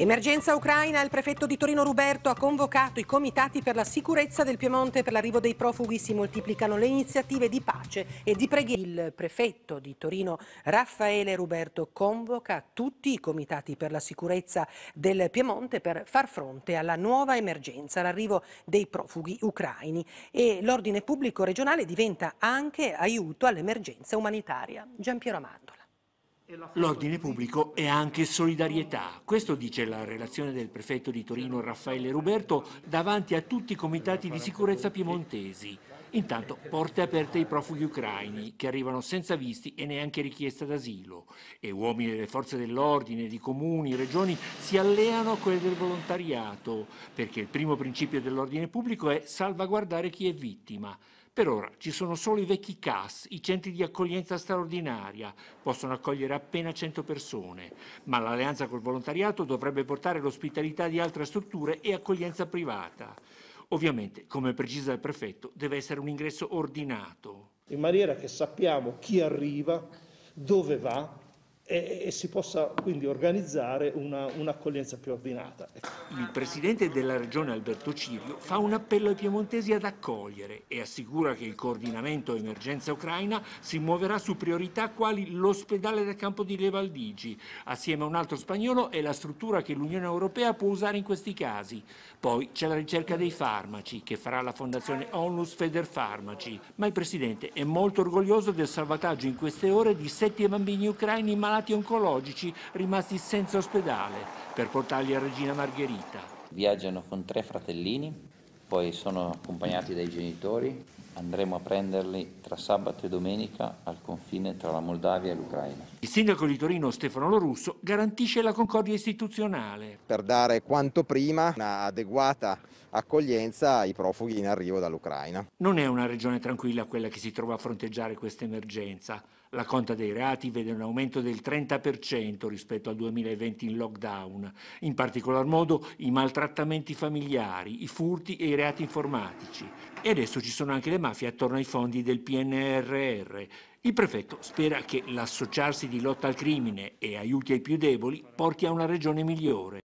Emergenza ucraina, il prefetto di Torino Ruberto ha convocato i comitati per la sicurezza del Piemonte per l'arrivo dei profughi. Si moltiplicano le iniziative di pace e di preghiera. Il prefetto di Torino Raffaele Ruberto convoca tutti i comitati per la sicurezza del Piemonte per far fronte alla nuova emergenza, l'arrivo dei profughi ucraini. E l'ordine pubblico regionale diventa anche aiuto all'emergenza umanitaria. Giampiero Amandola. L'ordine pubblico è anche solidarietà. Questo dice la relazione del prefetto di Torino Raffaele Ruberto davanti a tutti i comitati di sicurezza piemontesi. Intanto porte aperte ai profughi ucraini che arrivano senza visti e neanche richiesta d'asilo e uomini delle forze dell'ordine, di comuni, regioni si alleano a quelle del volontariato perché il primo principio dell'ordine pubblico è salvaguardare chi è vittima. Per ora ci sono solo i vecchi CAS, i centri di accoglienza straordinaria, possono accogliere appena 100 persone, ma l'alleanza col volontariato dovrebbe portare l'ospitalità di altre strutture e accoglienza privata. Ovviamente, come precisa il prefetto, deve essere un ingresso ordinato. In maniera che sappiamo chi arriva, dove va, e, e si possa quindi organizzare una, un'accoglienza più ordinata. Ecco. Il Presidente della Regione Alberto Cirio fa un appello ai piemontesi ad accogliere e assicura che il coordinamento emergenza ucraina si muoverà su priorità quali l'ospedale del campo di Levaldigi, assieme a un altro spagnolo e la struttura che l'Unione Europea può usare in questi casi. Poi c'è la ricerca dei farmaci che farà la fondazione Onus Feder Farmaci. ma il Presidente è molto orgoglioso del salvataggio in queste ore di sette bambini ucraini malati malati oncologici rimasti senza ospedale per portarli a Regina Margherita. Viaggiano con tre fratellini, poi sono accompagnati dai genitori, andremo a prenderli tra sabato e domenica al confine confine tra la Moldavia e l'Ucraina. Il sindaco di Torino Stefano Lorusso garantisce la concordia istituzionale. Per dare quanto prima un'adeguata accoglienza ai profughi in arrivo dall'Ucraina. Non è una regione tranquilla quella che si trova a fronteggiare questa emergenza. La conta dei reati vede un aumento del 30% rispetto al 2020 in lockdown, in particolar modo i maltrattamenti familiari, i furti e i reati informatici. E adesso ci sono anche le mafie attorno ai fondi del PNRR il prefetto spera che l'associarsi di lotta al crimine e aiuti ai più deboli porti a una regione migliore.